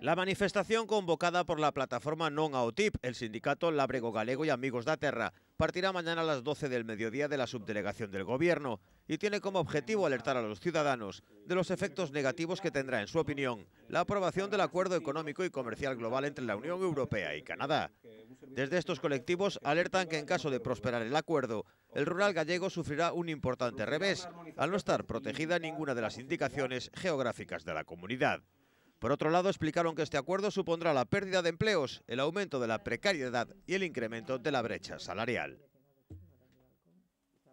La manifestación convocada por la plataforma Non aotip el sindicato Labrego Galego y Amigos da Terra, partirá mañana a las 12 del mediodía de la subdelegación del Gobierno y tiene como objetivo alertar a los ciudadanos de los efectos negativos que tendrá, en su opinión, la aprobación del Acuerdo Económico y Comercial Global entre la Unión Europea y Canadá. Desde estos colectivos alertan que en caso de prosperar el acuerdo, el rural gallego sufrirá un importante revés al no estar protegida ninguna de las indicaciones geográficas de la comunidad. Por otro lado, explicaron que este acuerdo supondrá la pérdida de empleos, el aumento de la precariedad y el incremento de la brecha salarial.